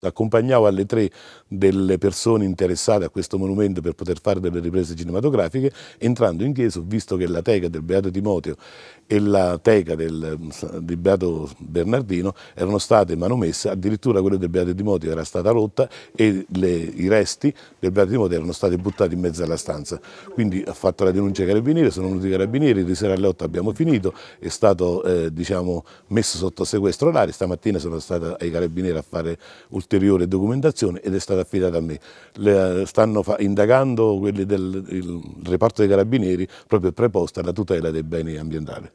Accompagnavo alle tre delle persone interessate a questo monumento per poter fare delle riprese cinematografiche. Entrando in chiesa ho visto che la teca del Beato Timoteo e la teca del, del Beato Bernardino erano state manomesse, addirittura quella del Beato Timoteo era stata rotta e le, i resti del Beato Timoteo erano stati buttati in mezzo alla stanza. Quindi ho fatto la denuncia ai carabinieri, sono venuti i carabinieri, di sera alle 8 abbiamo finito, è stato eh, diciamo, messo sotto sequestro l'aria, stamattina sono stato ai carabinieri a fare ulteriori ulteriore documentazione ed è stata affidata a me. Le, eh, stanno indagando quelli del reparto dei carabinieri proprio preposta alla tutela dei beni ambientali.